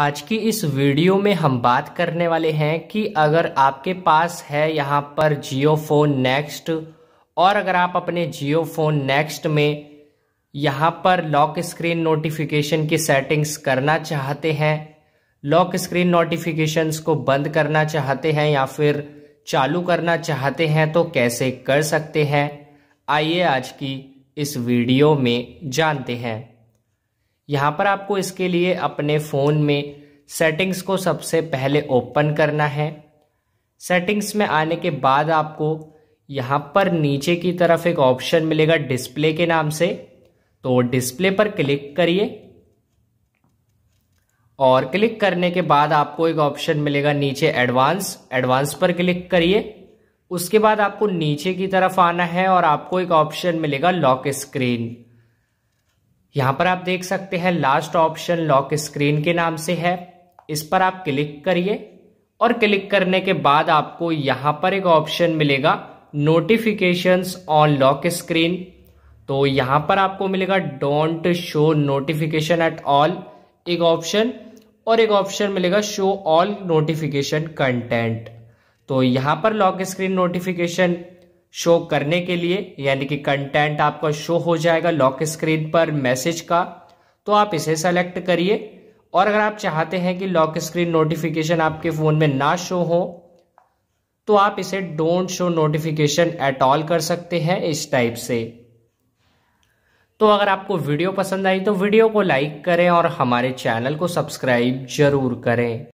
आज की इस वीडियो में हम बात करने वाले हैं कि अगर आपके पास है यहाँ पर जियो फोन नेक्स्ट और अगर आप अपने जियो फोन नेक्स्ट में यहाँ पर लॉक स्क्रीन नोटिफिकेशन की सेटिंग्स करना चाहते हैं लॉक स्क्रीन नोटिफिकेशंस को बंद करना चाहते हैं या फिर चालू करना चाहते हैं तो कैसे कर सकते हैं आइए आज की इस वीडियो में जानते हैं यहाँ पर आपको इसके लिए अपने फ़ोन में सेटिंग्स को सबसे पहले ओपन करना है सेटिंग्स में आने के बाद आपको यहाँ पर नीचे की तरफ एक ऑप्शन मिलेगा डिस्प्ले के नाम से तो डिस्प्ले पर क्लिक करिए और क्लिक करने के बाद आपको एक ऑप्शन मिलेगा नीचे एडवांस एडवांस पर क्लिक करिए उसके बाद आपको नीचे की तरफ आना है और आपको एक ऑप्शन मिलेगा लॉक स्क्रीन यहां पर आप देख सकते हैं लास्ट ऑप्शन लॉक स्क्रीन के नाम से है इस पर आप क्लिक करिए और क्लिक करने के बाद आपको यहां पर एक ऑप्शन मिलेगा नोटिफिकेशंस ऑन लॉक स्क्रीन तो यहां पर आपको मिलेगा don't show notification at all एक ऑप्शन और एक ऑप्शन मिलेगा शो ऑल नोटिफिकेशन कंटेंट तो यहां पर लॉक स्क्रीन नोटिफिकेशन शो करने के लिए यानी कि कंटेंट आपका शो हो जाएगा लॉक स्क्रीन पर मैसेज का तो आप इसे सेलेक्ट करिए और अगर आप चाहते हैं कि लॉक स्क्रीन नोटिफिकेशन आपके फ़ोन में ना शो हो तो आप इसे don't show notification at all कर सकते हैं इस टाइप से तो अगर आपको वीडियो पसंद आई तो वीडियो को लाइक करें और हमारे चैनल को सब्सक्राइब जरूर करें